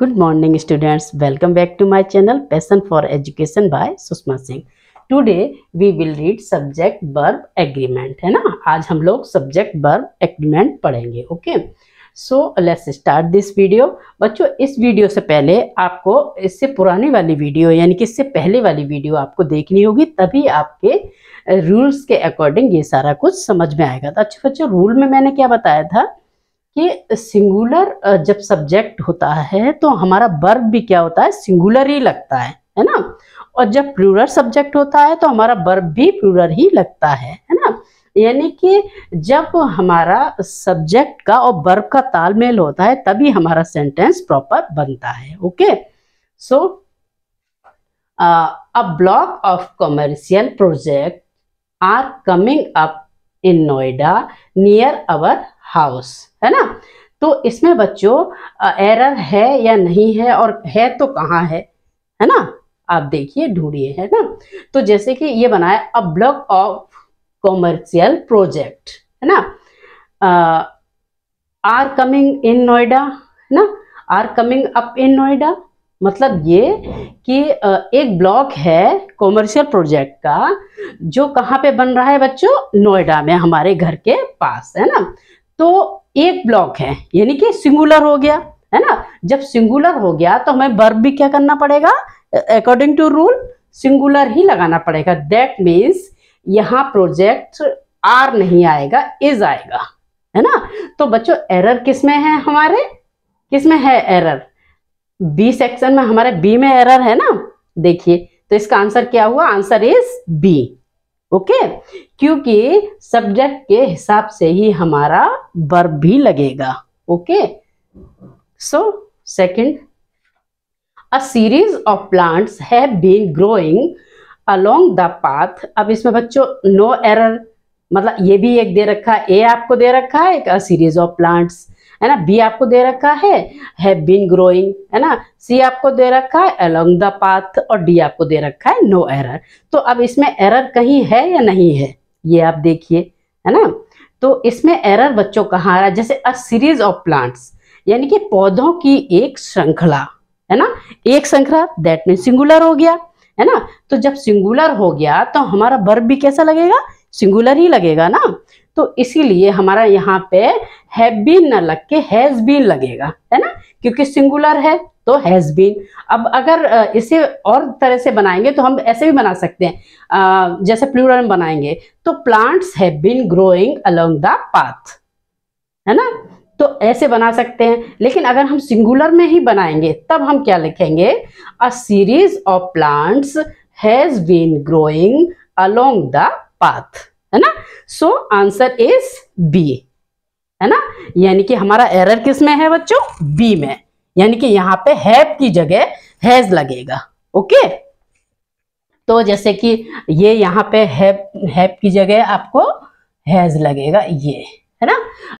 good morning students welcome back to my channel passion for education by Sushma Singh today we will read subject verb agreement है ना आज हम लोग subject verb agreement पढ़ेंगे okay so let's start this video बच्चों इस video से पहले आपको इससे पुरानी वाली वीडियो यानी कि इससे पहले वाली वीडियो आपको देखनी होगी तभी आपके रूल्स के अकॉर्डिंग ये सारा कुछ समझ में आएगा तो अच्छे बच्चों रूल में मैंने क्या बताया था कि सिंगुलर जब सब्जेक्ट होता है तो हमारा वर्ब भी क्या होता है सिंगुलर ही लगता है है ना और जब प्लूरल सब्जेक्ट होता है तो हमारा वर्ब भी प्लूरल ही लगता है है ना यानी कि जब हमारा सब्जेक्ट का और वर्ब का तालमेल होता है तभी हमारा सेंटेंस प्रॉपर बनता है okay so a block of commercial project are coming up in Noida near our house है ना तो इसमें बच्चों एरर है या नहीं है और है तो कहाँ है है ना आप देखिए ढूंढिए है ना तो जैसे कि ये बनाया a block of commercial project है ना आर कमिंग इन नोएडा है ना are coming up in Noida मतलब ये कि एक ब्लॉक है कॉमर्शियल प्रोजेक्ट का जो कहाँ पे बन रहा है बच्चों नोएडा में हमारे घर के पास है ना तो एक ब्लॉक है यानी कि सिंगुलर हो गया है ना जब सिंगुलर हो गया तो हमें वर्ब भी क्या करना पड़ेगा अकॉर्डिंग टू रूल सिंगुलर ही लगाना पड़ेगा दैट मीन्स यहाँ प्रोजेक्ट आर नहीं आएगा इज आएगा है ना तो बच्चों एरर किस में है हमारे किस में है एरर बी सेक्शन में हमारे बी में एरर है ना देखिए तो इसका आंसर क्या हुआ आंसर इज बी ओके क्योंकि सब्जेक्ट के हिसाब से ही हमारा वर्ब भी लगेगा okay so second a series of plants have been growing along the path अब इसमें बच्चों नो एरर मतलब ये भी एक दे रखा है ए आपको दे रखा है एक सीरीज ऑफ प्लांट्स है ना बी आपको दे रखा है हैव बीन ग्रोइंग है ना सी आपको दे रखा है अलोंग द पाथ और डी आपको दे रखा है नो एरर तो अब इसमें एरर कहीं है या नहीं है ये आप देखिए है ना तो इसमें एरर बच्चों कहाँ आ रहा है जैसे अ सीरीज ऑफ प्लांट्स यानी कि पौधों की एक श्रृंखला है ना एक श्रृंखला दैट मीन सिंगुलर हो गया है ना तो जब सिंगुलर हो गया तो हमारा वर्ब भी कैसा लगेगा सिंगुलर ही लगेगा ना तो इसीलिए हमारा यहाँ पे हैव बीन न लग के हैज बीन लगेगा है ना क्योंकि सिंगुलर है तो हैज बीन अब अगर इसे और तरह से बनाएंगे तो हम ऐसे भी बना सकते हैं जैसे प्लूरल बनाएंगे तो plants have been growing along the path है ना तो ऐसे बना सकते हैं लेकिन अगर हम सिंगुलर में ही बनाएंगे तब हम क्या लिखेंगे a series of plants has been growing along the path so answer is B है ना यानी कि हमारा एरर किस में है बच्चों बी में यानी कि यहाँ पे हैव की जगह हैज लगेगा ओके तो जैसे कि ये यहाँ पे हैव हैव की जगह आपको हैज लगेगा ये है ना